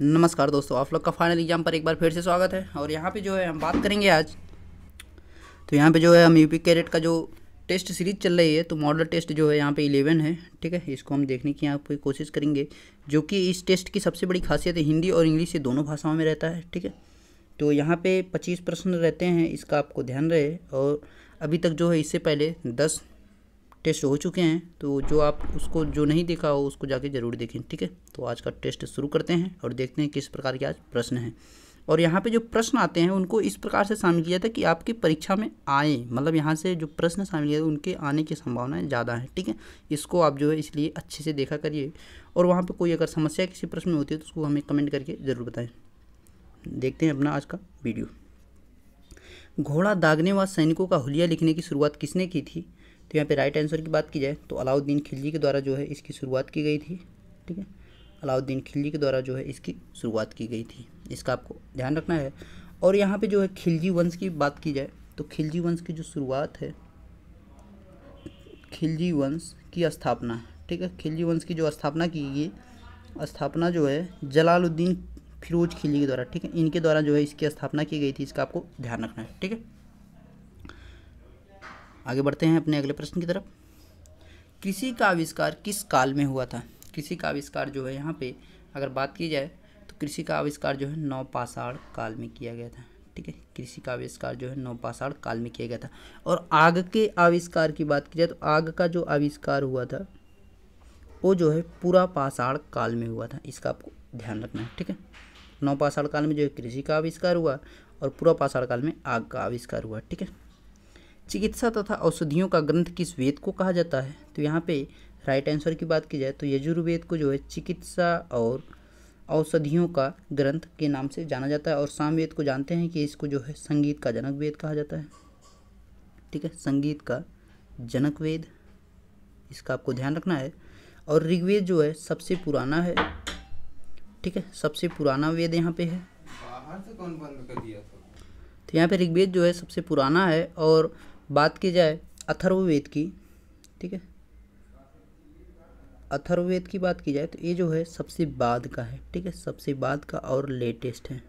नमस्कार दोस्तों आप लोग का फाइनल एग्जाम पर एक बार फिर से स्वागत है और यहाँ पे जो है हम बात करेंगे आज तो यहाँ पे जो है हम यूपी कैडेट का जो टेस्ट सीरीज चल रही है तो मॉडल टेस्ट जो है यहाँ पे इलेवन है ठीक है इसको हम देखने की यहाँ पर कोशिश करेंगे जो कि इस टेस्ट की सबसे बड़ी खासियत है हिंदी और इंग्लिश ये दोनों भाषाओं में रहता है ठीक है तो यहाँ पर पच्चीस प्रश्न रहते हैं इसका आपको ध्यान रहे और अभी तक जो है इससे पहले दस टेस्ट हो चुके हैं तो जो आप उसको जो नहीं देखा हो उसको जाके ज़रूर देखें ठीक है तो आज का टेस्ट शुरू करते हैं और देखते हैं किस प्रकार के आज प्रश्न हैं और यहाँ पे जो प्रश्न आते हैं उनको इस प्रकार से शामिल किया जाता है कि आपकी परीक्षा में आए मतलब यहाँ से जो प्रश्न शामिल किया उनके आने की संभावनाएँ ज़्यादा हैं ठीक है इसको आप जो है इसलिए अच्छे से देखा करिए और वहाँ पर कोई अगर समस्या किसी प्रश्न में होती है तो उसको हमें कमेंट करके ज़रूर बताएँ देखते हैं अपना आज का वीडियो घोड़ा दागने व सैनिकों का हुलिया लिखने की शुरुआत किसने की थी तो यहाँ पे राइट आंसर की बात की जाए तो अलाउद्दीन खिलजी के द्वारा जो है इसकी शुरुआत की गई थी ठीक है अलाउद्दीन खिलजी के द्वारा जो है इसकी शुरुआत की गई थी इसका आपको ध्यान रखना है और यहाँ पे जो है खिलजी वंश की बात की जाए तो खिलजी वंश की जो शुरुआत है खिलजी वंश की स्थापना ठीक है खिलजी वंश की जो स्थापना की गई स्थापना जो है जलालुद्दीन फिरोज खिलजी के द्वारा ठीक है इनके द्वारा जो है इसकी स्थापना की गई थी इसका आपको ध्यान रखना है ठीक है आगे बढ़ते हैं अपने अगले प्रश्न की तरफ कृषि का आविष्कार किस काल में हुआ था कृषि का आविष्कार जो है यहाँ पे अगर बात की जाए तो कृषि का आविष्कार जो है नौपाषाण काल में किया गया था ठीक है कृषि का आविष्कार जो है नौपाषाण काल में किया गया था और आग के आविष्कार की बात की जाए तो आग का जो आविष्कार हुआ था वो जो है पूरा पाषाण काल में हुआ था इसका आपको ध्यान रखना है ठीक है नौपाषाण काल में जो है कृषि का आविष्कार हुआ और पूरा पाषाण काल में आग का आविष्कार हुआ ठीक है चिकित्सा तथा औषधियों का ग्रंथ किस वेद को कहा जाता है तो यहाँ पे राइट आंसर की बात की जाए तो यजुर्वेद को जो है चिकित्सा और औषधियों का ग्रंथ के नाम से जाना जाता है और सामवेद को जानते हैं कि इसको जो है संगीत का जनक वेद कहा जाता है ठीक है संगीत का जनक वेद इसका आपको ध्यान रखना है और ऋग्वेद जो है सबसे पुराना है ठीक है सबसे पुराना वेद यहाँ पे है बाहर से कौन बंद कर दिया था तो यहाँ पे ऋग्वेद जो है सबसे पुराना है और बात की जाए अथर्ववेद की ठीक है अथर्ववेद की बात की जाए तो ये जो है सबसे बाद का है ठीक है सबसे बाद का और लेटेस्ट है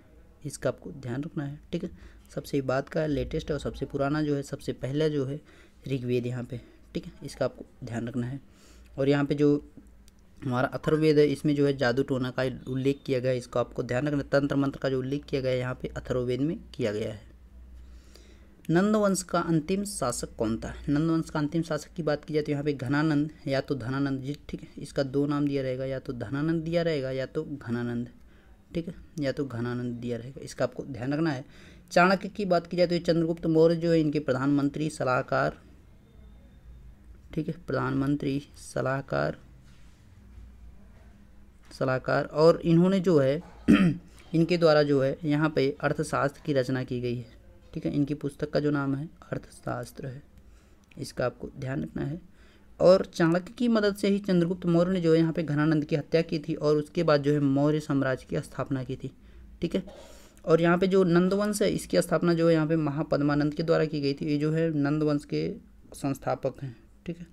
इसका आपको ध्यान रखना है ठीक है सबसे बाद का लेटेस्ट और सबसे पुराना जो है सबसे पहला जो है ऋग्वेद यहाँ पे ठीक है इसका आपको ध्यान रखना है और यहाँ पे जो हमारा अथर्ववेद है इसमें जो है जादू टोना का उल्लेख किया गया है इसको आपको ध्यान रखना तंत्र मंत्र का जो उल्लेख किया गया है यहाँ पे अथर्ववेद में किया गया है नंदवंश का अंतिम शासक कौन था नंदवंश का अंतिम शासक की बात की जाए तो यहाँ पे घनानंद या तो धनानंद जी ठीक है इसका दो नाम दिया रहेगा या तो धनानंद दिया रहेगा या तो घनानंद ठीक है या तो घनानंद दिया रहेगा इसका आपको ध्यान रखना है चाणक्य की बात की जाए तो ये चंद्रगुप्त मौर्य जो है इनके प्रधानमंत्री सलाहकार ठीक है प्रधानमंत्री सलाहकार सलाहकार और इन्होंने जो है इनके द्वारा जो है यहाँ पे अर्थशास्त्र की रचना की गई है ठीक है इनकी पुस्तक का जो नाम है अर्थशास्त्र है इसका आपको ध्यान रखना है और चाणक्य की मदद से ही चंद्रगुप्त मौर्य ने जो है यहाँ पे घनानंद की हत्या की थी और उसके बाद जो है मौर्य साम्राज्य की स्थापना की थी ठीक है और यहाँ पे जो नंदवंश है इसकी स्थापना जो है यहाँ पे महापद्मानंद के द्वारा की गई थी ये जो है नंदवंश के संस्थापक हैं ठीक है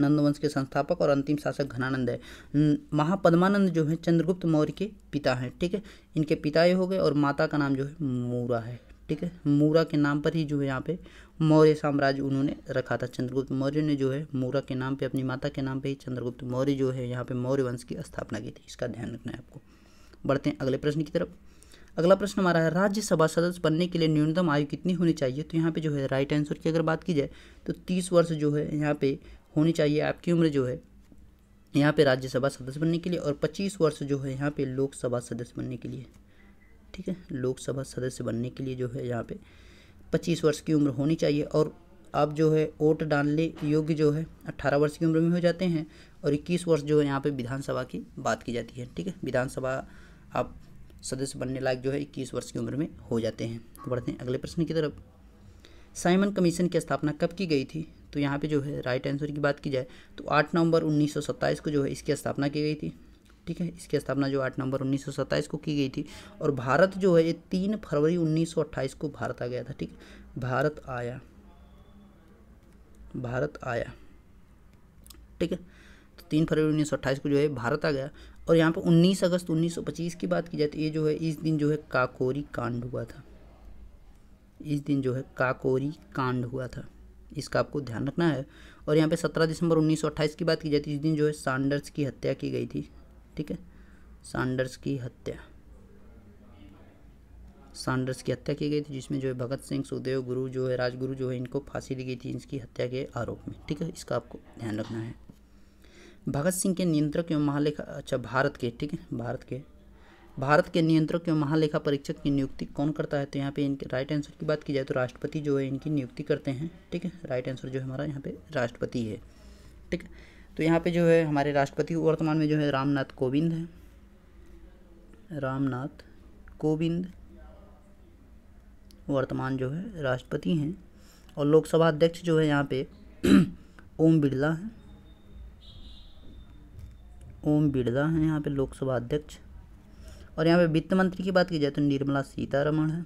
नंदवंश के संस्थापक और अंतिम शासक घनानंद है महापद्मानंद जो है चंद्रगुप्त मौर्य के पिता हैं ठीक है ठीके? इनके पिता ये हो गए और माता का नाम जो है मूरा है ठीक है मूरा के नाम पर ही जो है यहाँ पे मौर्य साम्राज्य उन्होंने रखा था चंद्रगुप्त मौर्य ने जो है मूरा के नाम पे अपनी माता के नाम पे ही चंद्रगुप्त मौर्य जो है यहाँ पे मौर्य वंश की स्थापना की थी इसका ध्यान रखना है आपको बढ़ते हैं अगले प्रश्न की तरफ अगला प्रश्न हमारा है राज्यसभा सदस्य बनने के लिए न्यूनतम आयु कितनी होनी चाहिए तो यहाँ पे जो है राइट आंसर की अगर बात की जाए तो तीस वर्ष जो है यहाँ पे होनी चाहिए आपकी उम्र जो है यहाँ पे राज्यसभा सदस्य बनने के लिए और 25 वर्ष जो है यहाँ पे लोकसभा सदस्य बनने के लिए ठीक है लोकसभा सदस्य बनने के लिए जो है यहाँ पे 25 वर्ष की उम्र होनी चाहिए और आप जो है वोट डालने योग्य जो है 18 वर्ष की उम्र में हो जाते हैं और 21 वर्ष जो है यहाँ पे विधानसभा की बात की जाती है ठीक है विधानसभा आप सदस्य बनने लायक जो है इक्कीस वर्ष की उम्र में हो जाते हैं तो बढ़ते हैं अगले प्रश्न की तरफ साइमन कमीशन की स्थापना कब की गई थी तो यहाँ पे जो है राइट आंसर की बात की जाए तो 8 नवंबर 1927 को जो है इसकी स्थापना की गई थी ठीक है इसकी स्थापना जो 8 नवंबर 1927 को की गई थी और भारत जो है ये तीन फरवरी 1928 को भारत आ गया था ठीक भारत आया भारत आया ठीक है तो तीन फरवरी 1928 को जो है भारत आ गया और यहाँ पर 19 अगस्त 1925 की बात की जाए तो ये जो है इस दिन जो है काकोरी कांड हुआ था इस दिन जो है काकोरी कांड हुआ था इसका आपको ध्यान रखना है और यहाँ पे 17 दिसंबर 1928 की बात की जाती तो है इस दिन जो है सांडर्स की हत्या की गई थी ठीक है सांडर्स की हत्या सांडर्स की हत्या की गई थी जिसमें जो है भगत सिंह सुदेव गुरु जो है राजगुरु जो है इनको फांसी दी गई थी इनकी हत्या के आरोप में ठीक है इसका आपको ध्यान रखना है भगत सिंह के नियंत्रक एवं महालेखा अच्छा भारत के ठीक है भारत के भारत के नियंत्रक एवं महालेखा परीक्षक की नियुक्ति कौन करता है तो यहाँ पे इनके राइट आंसर की बात की जाए तो राष्ट्रपति जो है इनकी नियुक्ति करते हैं ठीक है राइट आंसर जो है हमारा यहाँ पे राष्ट्रपति है ठीक है तो यहाँ पे जो है हमारे राष्ट्रपति वर्तमान में जो है रामनाथ कोविंद है रामनाथ कोविंद वर्तमान जो है राष्ट्रपति हैं और लोकसभा अध्यक्ष जो है यहाँ पे ओम बिरला है ओम बिरला हैं यहाँ पे लोकसभा अध्यक्ष और यहाँ पे वित्त मंत्री की बात की जाए तो निर्मला सीतारमण है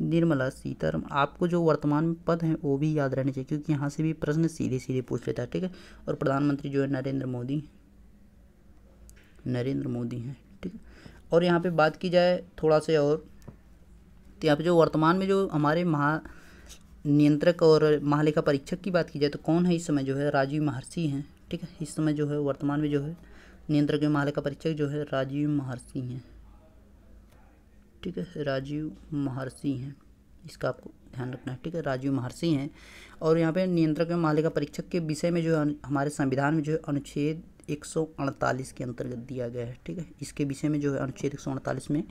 निर्मला सीतारमण आपको जो वर्तमान में पद हैं वो भी याद रहने चाहिए क्योंकि यहाँ से भी प्रश्न सीधे सीधे पूछ लेता है ठीक है और प्रधानमंत्री जो है नरेंद्र मोदी नरेंद्र मोदी हैं ठीक है और यहाँ पे बात की जाए थोड़ा से और तो यहाँ पे जो वर्तमान में जो हमारे महा नियंत्रक और महालेखा परीक्षक की बात की जाए तो कौन है इस समय जो है राजीव महर्षि हैं ठीक है इस समय जो है वर्तमान में जो है नियंत्रक हिमालय का परीक्षक जो है राजीव महर्षि हैं ठीक है राजीव महर्षि हैं इसका आपको ध्यान रखना है ठीक है राजीव महर्षि हैं और यहाँ पे नियंत्रक हिमालय मालिका परीक्षक के विषय में जो है हमारे संविधान में जो है अनुच्छेद 148 के अंतर्गत दिया गया है ठीक है इसके विषय में जो है अनुच्छेद एक में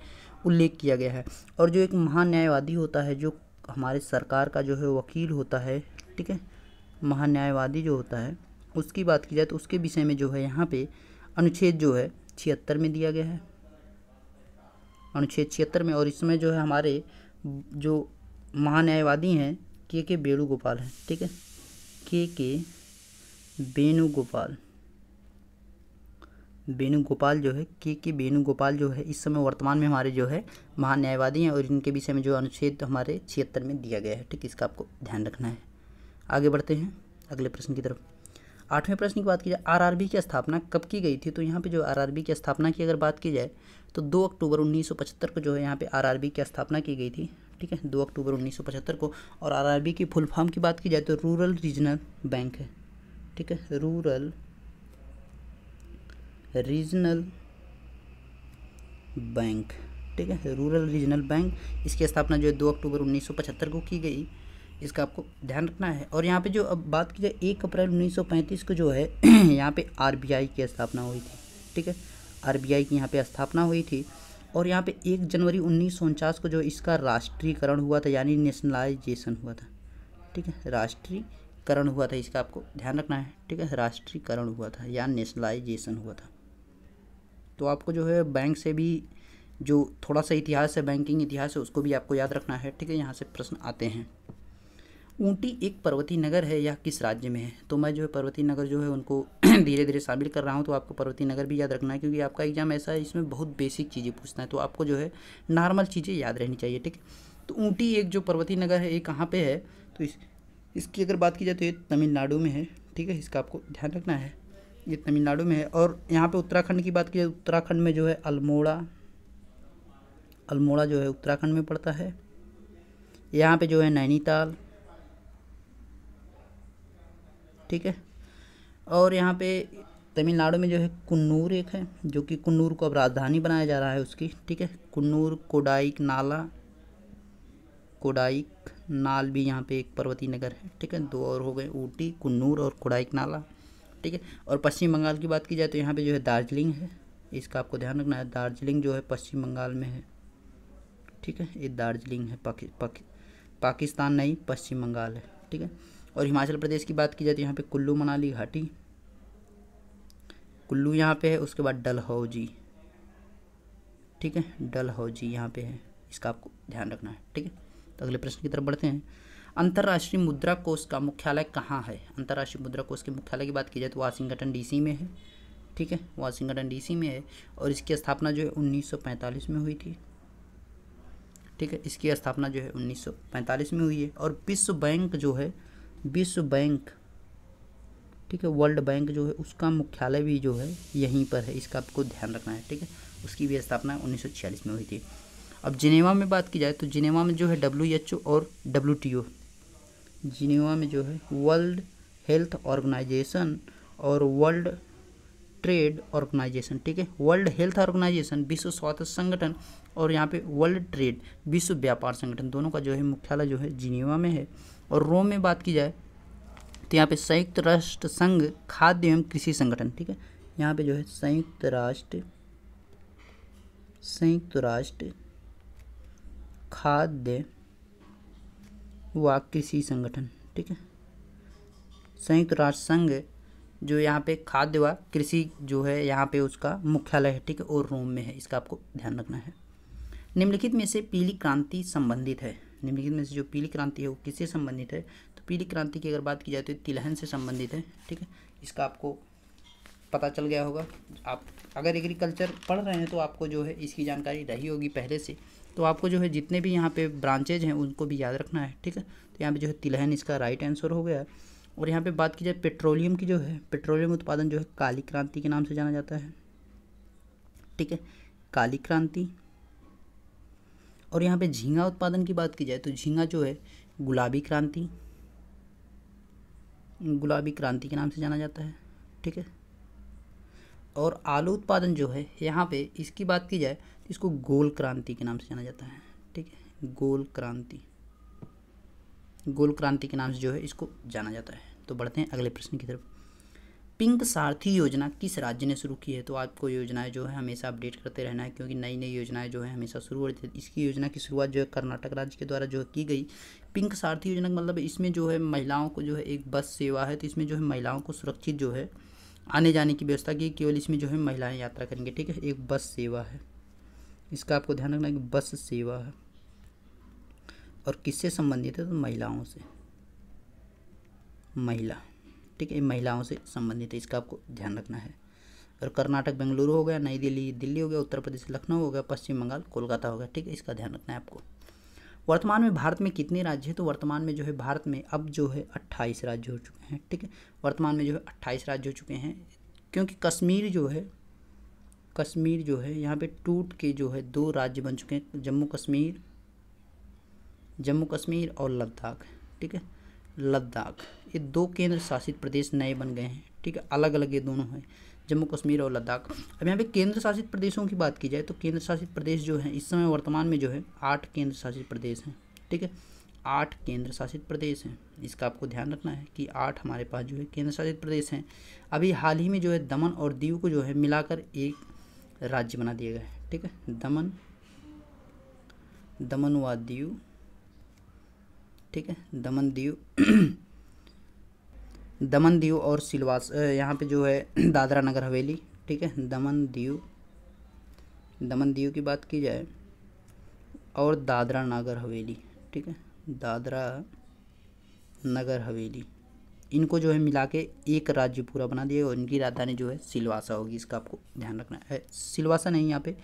उल्लेख किया गया है और जो एक महान्यायवादी होता है जो हमारे सरकार का जो है वकील होता है ठीक है महान्यायवादी जो होता है उसकी बात की जाए तो उसके विषय में जो है यहाँ पर अनुच्छेद जो है छिहत्तर में दिया गया है अनुच्छेद छिहत्तर में और इसमें जो है हमारे जो महान्यायवादी हैं के के वेणुगोपाल हैं ठीक है के के वेणुगोपाल वेणुगोपाल जो है के के वेणुगोपाल जो है इस समय वर्तमान में हमारे जो है महान्यायवादी हैं और इनके विषय में जो अनुच्छेद हमारे छिहत्तर में दिया गया है ठीक है इसका आपको ध्यान रखना है आगे बढ़ते हैं अगले प्रश्न की तरफ आठवें प्रश्न की बात की जाए आरआरबी की स्थापना कब की गई थी तो यहाँ पे जो आरआरबी की स्थापना की अगर बात की जाए तो 2 अक्टूबर 1975 को जो है यहाँ पे आरआरबी की स्थापना की गई थी ठीक है 2 अक्टूबर 1975 को और आरआरबी की फुल फॉर्म की बात की जाए तो रूरल रीजनल बैंक है ठीक है रूरल रीजनल बैंक ठीक है रूरल रीजनल बैंक इसकी स्थापना जो है दो अक्टूबर उन्नीस को की गई इसका आपको ध्यान रखना है और यहाँ पे जो अब बात की जाए एक अप्रैल 1935 को जो है यहाँ पे आरबीआई की स्थापना हुई थी ठीक है आरबीआई की यहाँ पे स्थापना हुई थी और यहाँ पे एक जनवरी उन्नीस को जो इसका राष्ट्रीयकरण हुआ था यानी नेशनलाइजेशन हुआ था ठीक है राष्ट्रीयकरण हुआ था इसका आपको ध्यान रखना है ठीक है राष्ट्रीयकरण हुआ था या नेशनलाइजेशन हुआ था तो आपको जो है बैंक से भी जो थोड़ा सा इतिहास है बैंकिंग इतिहास है उसको भी आपको याद रखना है ठीक है यहाँ से प्रश्न आते हैं ऊंटी एक पर्वती नगर है या किस राज्य में है तो मैं जो है पर्वती नगर जो है उनको धीरे धीरे शामिल कर रहा हूँ तो आपको पर्वती नगर भी याद रखना है क्योंकि आपका एग्जाम ऐसा है इसमें बहुत बेसिक चीज़ें पूछना है तो आपको जो है नॉर्मल चीज़ें याद रहनी चाहिए ठीक है तो ऊँटी एक जो पर्वती नगर है ये कहाँ पर है तो इस इसकी अगर बात की जाए तो ये तमिलनाडु में है ठीक है इसका आपको ध्यान रखना है ये तमिलनाडु में है और यहाँ पर उत्तराखंड की बात की जाए उत्तराखंड में जो है अल्मोड़ा अल्मोड़ा जो है उत्तराखंड में पड़ता है यहाँ पे जो है नैनीताल ठीक है और यहाँ पे तमिलनाडु में जो है कन्नूर एक है जो कि कन्नूर को अब राजधानी बनाया जा रहा है उसकी ठीक है कन्नूर कोडाइक नाला कोडाइक नाल भी यहाँ पे एक पर्वती नगर है ठीक है दो और हो गए ऊटी कन्नूर और कोडाइक नाला ठीक है और पश्चिम बंगाल की बात की जाए तो यहाँ पर जो है दार्जिलिंग है इसका आपको ध्यान रखना है दार्जिलिंग जो है पश्चिम बंगाल में है ठीक है ये दार्जिलिंग है पाकि, पाकि, पाकिस्तान नहीं पश्चिम बंगाल है ठीक है और हिमाचल प्रदेश की बात की जाए तो यहाँ पे कुल्लू मनाली घाटी कुल्लू यहाँ पे है उसके बाद डलहौजी ठीक है डलहौजी यहाँ पे है इसका आपको ध्यान रखना है ठीक है तो अगले प्रश्न की तरफ बढ़ते हैं अंतर्राष्ट्रीय मुद्रा कोष का मुख्यालय कहाँ है अंतर्राष्ट्रीय मुद्रा कोष के मुख्यालय की बात की जाए तो वाशिंगटन डीसी में है ठीक है वाशिंगटन डीसी में है और इसकी स्थापना जो है 1945 में हुई थी ठीक है इसकी स्थापना जो है 1945 में हुई है और विश्व बैंक जो है विश्व बैंक ठीक है वर्ल्ड बैंक जो है उसका मुख्यालय भी जो है यहीं पर है इसका आपको ध्यान रखना है ठीक है उसकी भी स्थापना उन्नीस में हुई थी अब जिनेवा में बात की जाए तो जिनेवा में जो है डब्ल्यू और डब्ल्यू जिनेवा में जो है वर्ल्ड हेल्थ ऑर्गेनाइजेशन और वर्ल्ड ट्रेड ऑर्गेनाइजेशन ठीक है वर्ल्ड हेल्थ ऑर्गेनाइजेशन विश्व स्वास्थ्य संगठन और यहाँ पे वर्ल्ड ट्रेड विश्व व्यापार संगठन दोनों का जो है मुख्यालय जो है जिनेवा में है और रोम में बात की जाए तो यहाँ पे संयुक्त राष्ट्र संघ खाद्य एवं कृषि संगठन ठीक है यहाँ पे जो है संयुक्त राष्ट्र संयुक्त राष्ट्र खाद्य व कृषि संगठन ठीक है संयुक्त राष्ट्र संघ जो यहाँ पे खाद्य व कृषि जो है यहाँ पे उसका मुख्यालय है ठीक है और रोम में है इसका आपको ध्यान रखना है निम्नलिखित में से पीली क्रांति संबंधित है निम्नलिखित में से जो पीली क्रांति है वो किससे संबंधित है तो पीली क्रांति की अगर बात की जाए तो तिलहन से संबंधित है ठीक है इसका आपको पता चल गया होगा आप अगर एग्रीकल्चर पढ़ रहे हैं तो आपको जो है इसकी जानकारी रही होगी पहले से तो आपको जो है जितने भी यहाँ पे ब्रांचेज हैं उनको भी याद रखना है ठीक है तो यहाँ पे जो है तिलहन इसका राइट आंसर हो गया और यहाँ पे बात की जाए पेट्रोलियम की जो है पेट्रोलियम उत्पादन जो है काली क्रांति के नाम से जाना जाता है ठीक है काली क्रांति और यहाँ पे झींगा उत्पादन की बात की जाए तो झींगा जो है गुलाबी क्रांति गुलाबी क्रांति के नाम से जाना जाता है ठीक है और आलू उत्पादन जो है यहाँ पे इसकी बात की जाए तो इसको गोल क्रांति के नाम से जाना जाता है ठीक है गोल क्रांति गोल क्रांति के नाम से जो है इसको जाना जाता है तो बढ़ते हैं अगले प्रश्न की तरफ पिंक सारथी योजना किस राज्य ने शुरू की है तो आपको योजनाएं जो है हमेशा अपडेट करते रहना है क्योंकि नई नई योजनाएं जो है हमेशा शुरू हो रही थी इसकी योजना की शुरुआत जो है कर्नाटक राज्य के द्वारा जो है की गई पिंक सारथी योजना मतलब इसमें जो है महिलाओं को जो है एक बस सेवा है तो इसमें जो है महिलाओं को सुरक्षित जो है आने जाने की व्यवस्था की केवल इसमें जो है महिलाएँ यात्रा करेंगे ठीक है एक बस सेवा है इसका आपको ध्यान रखना कि बस सेवा है और किससे संबंधित है तो महिलाओं से महिला ठीक है महिलाओं से संबंधित है इसका आपको ध्यान रखना है और कर्नाटक बेंगलुरु हो गया नई दिल्ली दिल्ली हो गया उत्तर प्रदेश लखनऊ हो गया पश्चिम बंगाल कोलकाता हो गया ठीक है इसका ध्यान रखना है आपको वर्तमान में भारत में कितने राज्य हैं तो वर्तमान में जो है भारत में अब जो है अट्ठाईस राज्य हो चुके हैं ठीक है वर्तमान में जो है अट्ठाईस राज्य हो चुके हैं क्योंकि कश्मीर जो है कश्मीर जो है यहाँ पे टूट के जो है दो राज्य बन चुके हैं जम्मू कश्मीर जम्मू कश्मीर और लद्दाख ठीक है लद्दाख ये दो केंद्र शासित प्रदेश नए बन गए हैं ठीक है अलग अलग ये दोनों हैं जम्मू कश्मीर और लद्दाख अब यहाँ पे केंद्र शासित प्रदेशों की बात की जाए तो केंद्र शासित प्रदेश जो है इस समय वर्तमान में जो है आठ केंद्र शासित प्रदेश हैं ठीक है आठ केंद्र शासित प्रदेश हैं इसका आपको ध्यान रखना है कि आठ हमारे पास जो है केंद्र शासित प्रदेश हैं अभी हाल ही में जो है दमन और दीव को जो है मिलाकर एक राज्य बना दिया गया है ठीक है दमन दमन व दीव ठीक है दमन दीव दमन दीव और सिलवास यहाँ पे जो है दादरा नगर हवेली ठीक है दमन दीव दमन दीव की बात की जाए और दादरा नगर हवेली ठीक है दादरा नगर हवेली इनको जो है मिला के एक राज्य पूरा बना दिया और इनकी राजधानी जो है सिलवासा होगी इसका आपको ध्यान रखना है सिलवासा नहीं यहाँ पे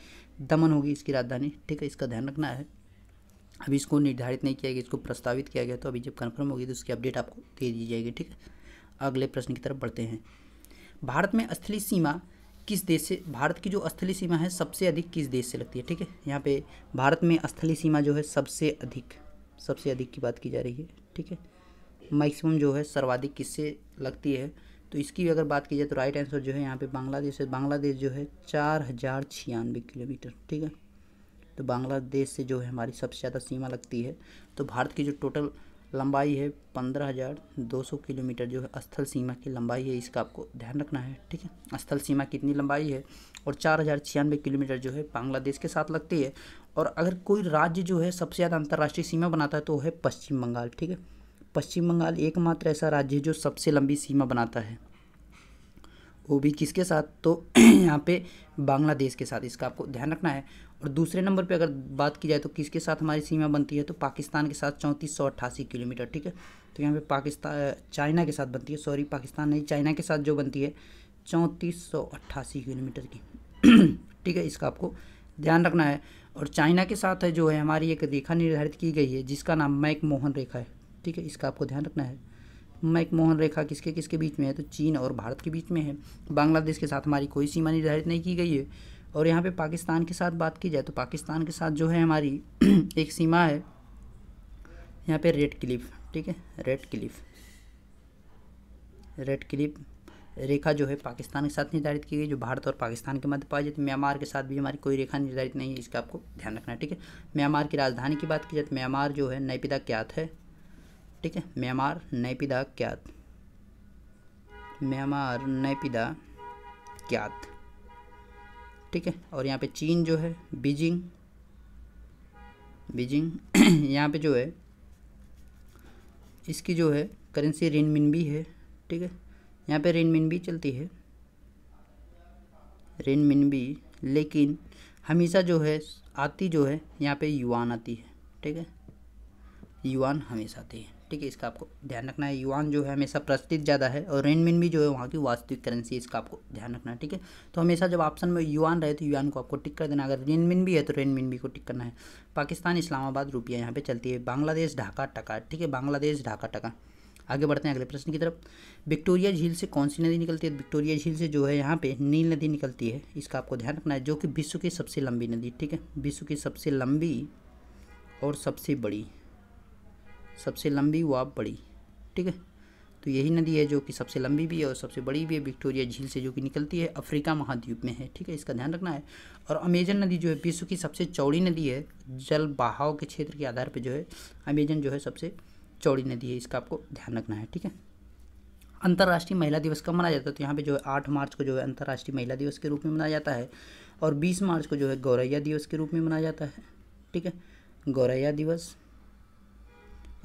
दमन होगी इसकी राजधानी ठीक है इसका ध्यान रखना है अभी इसको निर्धारित नहीं किया गया इसको प्रस्तावित किया गया तो अभी जब कन्फर्म होगी तो उसकी अपडेट आपको दे दी जाएगी ठीक है अगले प्रश्न की तरफ बढ़ते हैं भारत में स्थली सीमा किस देश से भारत की जो स्थली सीमा है सबसे अधिक किस देश से लगती है ठीक है यहाँ पे भारत में स्थली सीमा जो है सबसे अधिक सबसे अधिक की बात की जा रही है ठीक है मैक्सिमम जो है सर्वाधिक किससे लगती है तो इसकी भी अगर बात की जाए तो राइट आंसर जो है यहाँ पे बांग्लादेश है बांग्लादेश जो है चार हज़ार छियानवे किलोमीटर ठीक है तो बांग्लादेश से जो है हमारी सबसे ज़्यादा सीमा लगती है तो भारत की जो टोटल लंबाई है पंद्रह हज़ार दो सौ किलोमीटर जो है स्थल सीमा की लंबाई है इसका आपको ध्यान रखना है ठीक है स्थल सीमा कितनी लंबाई है और चार हज़ार छियानवे किलोमीटर जो है बांग्लादेश के साथ लगती है और अगर कोई राज्य जो है सबसे ज़्यादा अंतर्राष्ट्रीय सीमा बनाता है तो है पश्चिम बंगाल ठीक है पश्चिम बंगाल एकमात्र ऐसा राज्य है जो सबसे लंबी सीमा बनाता है वो भी किसके साथ तो यहाँ पे बांग्लादेश के साथ इसका आपको ध्यान रखना है और दूसरे नंबर पे अगर बात की जाए तो किसके साथ हमारी सीमा बनती है तो पाकिस्तान के साथ चौंतीस सौ अट्ठासी किलोमीटर ठीक है तो यहाँ पे पाकिस्तान चाइना के साथ बनती है सॉरी पाकिस्तान नहीं चाइना के साथ जो बनती है चौंतीस सौ अट्ठासी किलोमीटर की ठीक है इसका आपको ध्यान रखना है और चाइना के साथ है जो है हमारी एक रेखा निर्धारित की गई है जिसका नाम मैक मोहन रेखा है ठीक है इसका आपको ध्यान रखना है मैक मोहन रेखा किसके किसके बीच में है तो चीन और भारत के बीच में है बांग्लादेश के साथ हमारी कोई सीमा निर्धारित नहीं की गई है और यहाँ पे पाकिस्तान के साथ बात की जाए तो पाकिस्तान के साथ जो है हमारी एक सीमा है यहाँ पे रेड क्लिफ ठीक है रेड क्लिफ रेड क्लिफ रेखा जो है पाकिस्तान के साथ निर्धारित की गई जो भारत और पाकिस्तान के मध्य पाई जाती है म्यांमार के साथ भी हमारी कोई रेखा निर्धारित नहीं है इसका आपको ध्यान रखना है ठीक है म्यांमार की राजधानी की बात की जाए तो म्यांमार जो है नैपिदा क्यात है ठीक है म्यांमार नैपिदा क्यात म्यांमार नैपिदा क्यात ठीक है और यहाँ पे चीन जो है बीजिंग बीजिंग यहाँ पे जो है इसकी जो है करेंसी रिन भी है ठीक है यहाँ पे रिन भी चलती है रिन भी लेकिन हमेशा जो है आती जो है यहाँ पे युवान आती है ठीक है युवान हमेशा आती है ठीक है इसका आपको ध्यान रखना है युआन जो है हमेशा प्रस्तुत ज़्यादा है और रेनमिन भी जो है वहाँ की वास्तविक करेंसी इसका आपको ध्यान रखना है ठीक है तो हमेशा जब ऑप्शन में युआन रहे तो युआन को आपको टिक कर देना अगर रेनमिन भी है तो रेनमिन भी को टिक करना है पाकिस्तान इस्लामाबाद रुपया यहाँ पर चलती है बांग्लादेश ढाका टका ठीक है बांग्लादेश ढाका टका आगे बढ़ते हैं अगले प्रश्न की तरफ विक्टोरिया झील से कौन सी नदी निकलती है तो विक्टोरिया झील से जो है यहाँ पे नील नदी निकलती है इसका आपको ध्यान रखना है जो कि विश्व की सबसे लंबी नदी ठीक है विश्व की सबसे लंबी और सबसे बड़ी सबसे लंबी व बड़ी ठीक है तो यही नदी है जो कि सबसे लंबी भी है और सबसे बड़ी भी है विक्टोरिया झील से जो कि निकलती है अफ्रीका महाद्वीप में है ठीक है इसका ध्यान रखना है और अमेजन नदी जो है विश्व की सबसे चौड़ी नदी है जल बहाव के क्षेत्र के आधार पर जो है अमेजन जो है सबसे चौड़ी नदी है इसका आपको ध्यान रखना है ठीक है अंतर्राष्ट्रीय महिला दिवस कब मनाया जाता है तो यहाँ पे जो है आठ मार्च को जो है अंतर्राष्ट्रीय महिला दिवस के रूप में मनाया जाता है और बीस मार्च को जो है गौरैया दिवस के रूप में मनाया जाता है ठीक है गौरैया दिवस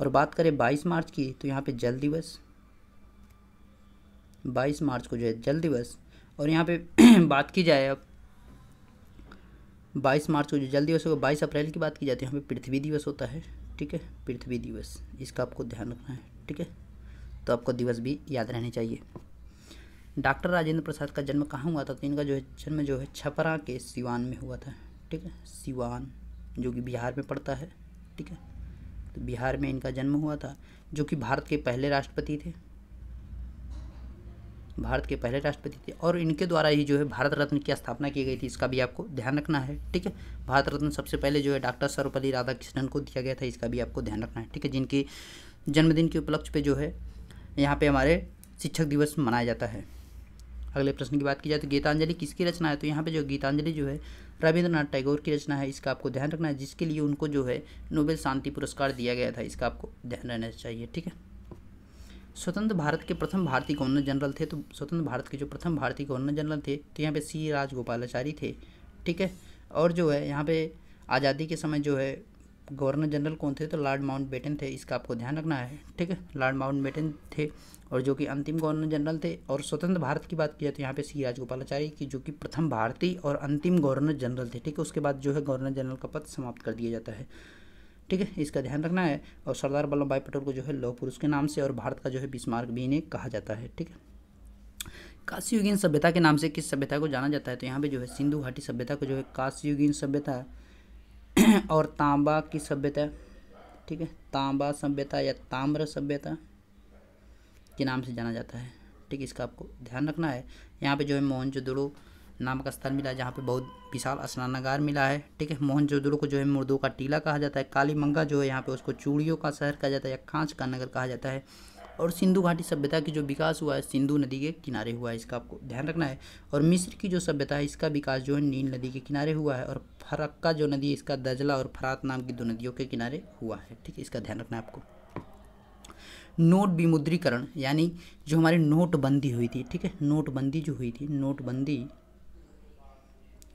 और बात करें बाईस मार्च की तो यहाँ पे जल दिवस बाईस मार्च को जो है जल दिवस और यहाँ पे बात की जाए अब बाईस मार्च को जो जल दिवस होगा बाईस अप्रैल की बात की जाती है यहाँ पे पृथ्वी दिवस होता है ठीक है पृथ्वी दिवस इसका आपको ध्यान रखना है ठीक है तो आपको दिवस भी याद रहने चाहिए डॉक्टर राजेंद्र प्रसाद का जन्म कहाँ हुआ था तो इनका जो है जन्म जो है छपरा के सिवान में हुआ था ठीक है सिवान जो कि बिहार में पड़ता है ठीक है बिहार में इनका जन्म हुआ था जो कि भारत के पहले राष्ट्रपति थे भारत के पहले राष्ट्रपति थे और इनके द्वारा ही जो है भारत रत्न की स्थापना की गई थी इसका भी आपको ध्यान रखना है ठीक है भारत रत्न सबसे पहले जो है डॉक्टर सर्वपल्ली राधाकृष्णन को दिया गया था इसका भी आपको ध्यान रखना है ठीक है जिनके जन्मदिन के उपलक्ष्य पे जो है यहाँ पे हमारे शिक्षक दिवस मनाया जाता है अगले प्रश्न की बात की जाए तो गीतांजलि किसकी रचना है तो यहाँ पे जो गीतांजलि जो है रविंद्रनाथ टैगोर की रचना है इसका आपको ध्यान रखना है जिसके लिए उनको जो है नोबेल शांति पुरस्कार दिया गया था इसका आपको ध्यान रहना चाहिए ठीक है स्वतंत्र भारत के प्रथम भारतीय गवर्नर जनरल थे तो स्वतंत्र भारत के जो प्रथम भारतीय गवर्नर जनरल थे तो यहाँ पे सी राजगोपालाचारी थे ठीक है और जो है यहाँ पे आज़ादी के समय जो है गवर्नर जनरल कौन थे तो लॉर्ड माउंट बेटन थे इसका आपको ध्यान रखना है ठीक है लॉर्ड माउंट बेटन थे और जो कि अंतिम गवर्नर जनरल थे और स्वतंत्र भारत की बात की जाए तो यहाँ पे सी राजगोपालाचारी की जो कि प्रथम भारतीय और अंतिम गवर्नर जनरल थे ठीक है उसके बाद जो है गवर्नर जनरल का पद समाप्त कर दिया जाता है ठीक है इसका ध्यान रखना है और सरदार वल्लभ भाई पटेल को जो है लौह पुरुष के नाम से और भारत का जो है बिस्मार्क भी इन्हें कहा जाता है ठीक है काशी सभ्यता के नाम से किस सभ्यता को जाना जाता है तो यहाँ पे जो है सिंधु घाटी सभ्यता को जो है काशी सभ्यता और तांबा की सभ्यता ठीक है तांबा सभ्यता या ताम्र सभ्यता के नाम से जाना जाता है ठीक है इसका आपको ध्यान रखना है यहाँ पे जो है मोहनजोदड़ो नाम का स्थल मिला है जहाँ पे बहुत विशाल स्नानागार मिला है ठीक है मोहनजोदड़ो को जो है मुर्दों का टीला कहा जाता है काली मंगा जो है यहाँ पे उसको चूड़ियों का शहर कहा जाता है या कांच का नगर कहा जाता है और सिंधु घाटी सभ्यता की जो विकास हुआ है सिंधु नदी के किनारे हुआ है इसका आपको ध्यान रखना है और मिस्र की जो सभ्यता है इसका विकास जो है नील नदी के किनारे हुआ है और फरक्का जो नदी है इसका दजला और फरात नाम की दो नदियों के किनारे हुआ है ठीक है इसका ध्यान रखना है आपको नोट विमुद्रीकरण यानी जो हमारी नोटबंदी हुई थी ठीक है नोटबंदी जो हुई थी नोटबंदी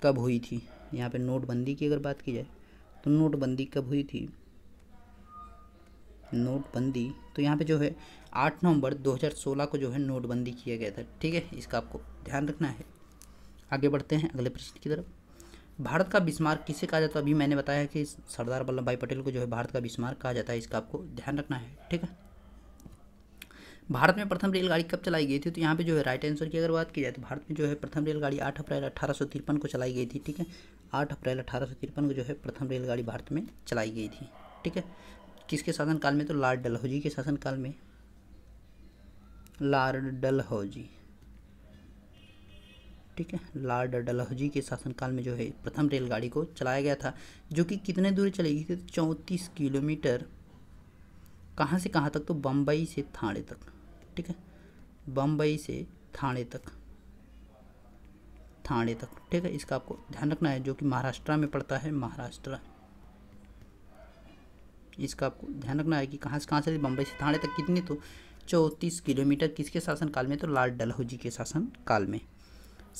कब हुई थी यहाँ पे नोटबंदी की अगर बात की जाए तो नोटबंदी कब हुई थी नोटबंदी तो यहाँ पे जो है आठ नवंबर 2016 को जो है नोटबंदी किया गया था ठीक है इसका आपको ध्यान रखना है आगे बढ़ते हैं अगले प्रश्न की तरफ भारत का बिस्मार्क किसे कहा जाता है अभी मैंने बताया कि सरदार वल्लभ भाई पटेल को जो है भारत का बिस्मार्क कहा जाता है इसका आपको ध्यान रखना है ठीक है भारत में प्रथम रेलगाड़ी कब चलाई गई थी तो यहाँ पे जो है राइट आंसर की अगर बात की जाए तो भारत में जो है प्रथम रेलगाड़ी आठ अप्रैल अठारह को चलाई गई थी ठीक है आठ अप्रैल अठारह को जो है प्रथम रेलगाड़ी भारत में चलाई गई थी ठीक है किसके शासनकाल में तो लॉर्ड डलहौजी के शासनकाल में लार्ड डलहौजी ठीक है लार्ड डलहौजी के शासनकाल में जो है प्रथम रेलगाड़ी को चलाया गया था जो कि कितने दूर चलेगी थी तो चौंतीस किलोमीटर कहाँ से कहाँ तक तो बम्बई से थाने तक ठीक है बम्बई से थाने तक थाने तक ठीक है इसका आपको ध्यान रखना है जो कि महाराष्ट्र में पड़ता है महाराष्ट्र इसका आपको ध्यान रखना है कि कहाँ से कहाँ से बम्बई से थाने तक कितनी तो चौंतीस किलोमीटर किसके शासनकाल में तो लाल डलहौजी के शासनकाल में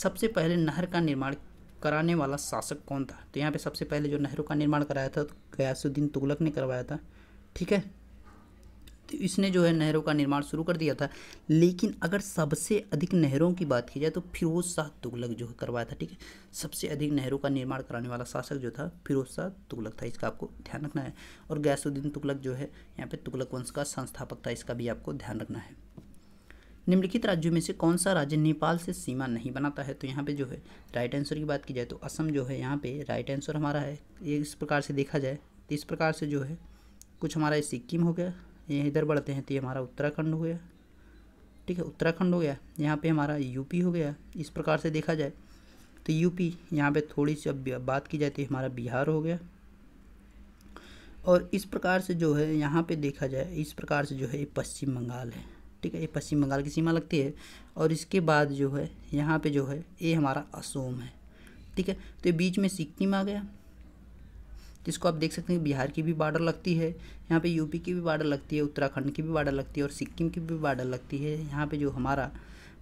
सबसे पहले नहर का निर्माण कराने वाला शासक कौन था तो यहाँ पे सबसे पहले जो नहरों का निर्माण कराया था तो गयासुद्दीन तुगलक ने करवाया था ठीक है तो इसने जो है नहरों का निर्माण शुरू कर दिया था लेकिन अगर सबसे अधिक नहरों की बात की जाए तो फिरोज शाह तुगलक जो है करवाया था ठीक है सबसे अधिक नहरों का निर्माण कराने वाला शासक जो था फिरोज शाह तुगलक था इसका आपको ध्यान रखना है और गैसुद्दीन तुगलक जो है यहाँ पर तुगलक वंश का संस्थापक था इसका भी आपको ध्यान रखना है निम्नलिखित राज्यों में से कौन सा राज्य नेपाल से सीमा नहीं बनाता है तो यहाँ पे जो है राइट आंसर की बात की जाए तो असम जो है यहाँ पे राइट आंसर हमारा है ये इस प्रकार से देखा जाए तो इस प्रकार से जो है कुछ हमारा सिक्किम हो गया ये इधर बढ़ते हैं तो ये हमारा उत्तराखंड हो गया ठीक है उत्तराखंड हो गया यहाँ पे हमारा यूपी हो गया इस प्रकार से देखा जाए तो यूपी यहाँ पे थोड़ी सी अब बात की जाए तो हमारा बिहार हो गया और इस प्रकार से जो है यहाँ पे देखा जाए इस प्रकार से जो है ये पश्चिम बंगाल है ठीक है ये पश्चिम बंगाल की सीमा लगती है और इसके बाद जो है यहाँ पर जो है ये हमारा असोम है ठीक है तो बीच में सिक्किम आ गया जिसको आप देख सकते हैं बिहार की भी बॉर्डर लगती है यहाँ पे यूपी की भी बॉर्डर लगती है उत्तराखंड की भी बॉर्डर लगती है और सिक्किम की भी बॉर्डर लगती है यहाँ पे जो हमारा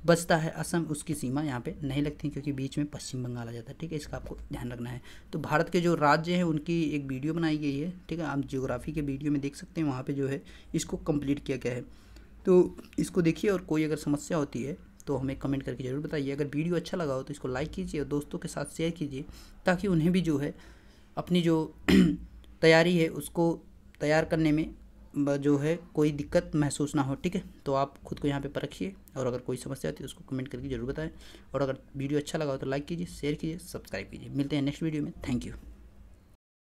बसता है असम उसकी सीमा यहाँ पे नहीं लगती क्योंकि बीच में पश्चिम बंगाल आ जाता है ठीक है इसका आपको ध्यान रखना है तो भारत के जो राज्य हैं उनकी एक वीडियो बनाई गई है ठीक है आप जियोग्राफी के वीडियो में देख सकते हैं वहाँ पर जो है इसको कम्प्लीट किया गया है तो इसको देखिए और कोई अगर समस्या होती है तो हमें कमेंट करके ज़रूर बताइए अगर वीडियो अच्छा लगा हो तो इसको लाइक कीजिए और दोस्तों के साथ शेयर कीजिए ताकि उन्हें भी जो है अपनी जो तैयारी है उसको तैयार करने में जो है कोई दिक्कत महसूस ना हो ठीक है तो आप खुद को यहाँ पे परखिए और अगर कोई समस्या आती है तो उसको कमेंट करके जरूर बताएं और अगर वीडियो अच्छा लगा हो तो लाइक कीजिए शेयर कीजिए सब्सक्राइब कीजिए मिलते हैं नेक्स्ट वीडियो में थैंक यू